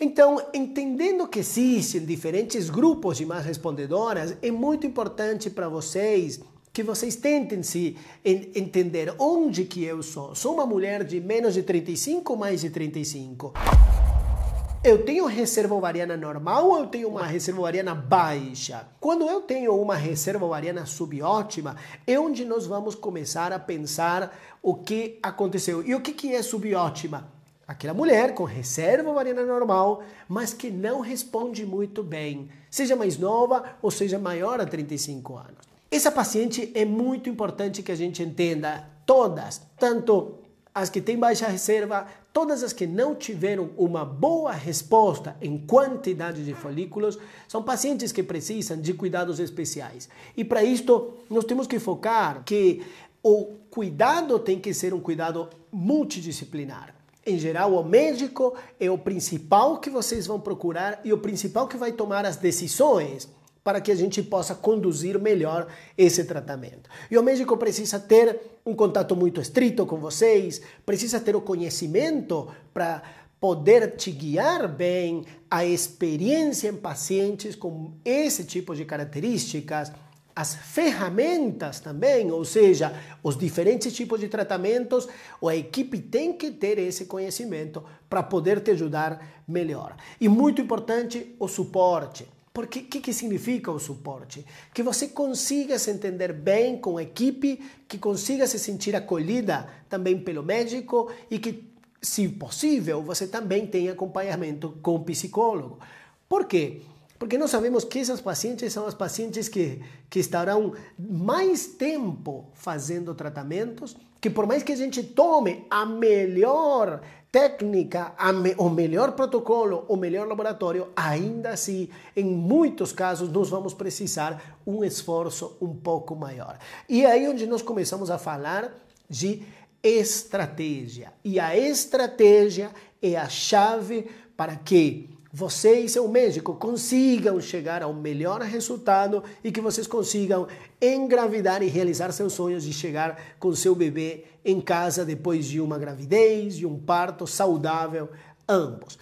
Então, entendendo que existem diferentes grupos de más respondedoras, é muito importante para vocês que vocês tentem se entender onde que eu sou. Sou uma mulher de menos de 35 ou mais de 35? Eu tenho reserva ovariana normal ou eu tenho uma reserva ovariana baixa? Quando eu tenho uma reserva ovariana subótima, é onde nós vamos começar a pensar o que aconteceu. E o que, que é subótima? Aquela mulher com reserva ovariana normal, mas que não responde muito bem, seja mais nova ou seja maior a 35 anos. Essa paciente é muito importante que a gente entenda todas, tanto as que têm baixa reserva, todas as que não tiveram uma boa resposta em quantidade de folículos, são pacientes que precisam de cuidados especiais. E para isto, nós temos que focar que o cuidado tem que ser um cuidado multidisciplinar. Em geral, o médico é o principal que vocês vão procurar e o principal que vai tomar as decisões para que a gente possa conduzir melhor esse tratamento. E o médico precisa ter um contato muito estrito com vocês, precisa ter o conhecimento para poder te guiar bem a experiência em pacientes com esse tipo de características as ferramentas também, ou seja, os diferentes tipos de tratamentos, a equipe tem que ter esse conhecimento para poder te ajudar melhor. E muito importante, o suporte. Porque o que, que significa o suporte? Que você consiga se entender bem com a equipe, que consiga se sentir acolhida também pelo médico e que, se possível, você também tenha acompanhamento com o psicólogo. Por quê? porque nós sabemos que essas pacientes são as pacientes que, que estarão mais tempo fazendo tratamentos, que por mais que a gente tome a melhor técnica, me, o melhor protocolo, o melhor laboratório, ainda assim, em muitos casos, nós vamos precisar um esforço um pouco maior. E aí onde nós começamos a falar de estratégia. E a estratégia é a chave para que você e seu médico consigam chegar ao melhor resultado e que vocês consigam engravidar e realizar seus sonhos de chegar com seu bebê em casa depois de uma gravidez, e um parto saudável, ambos.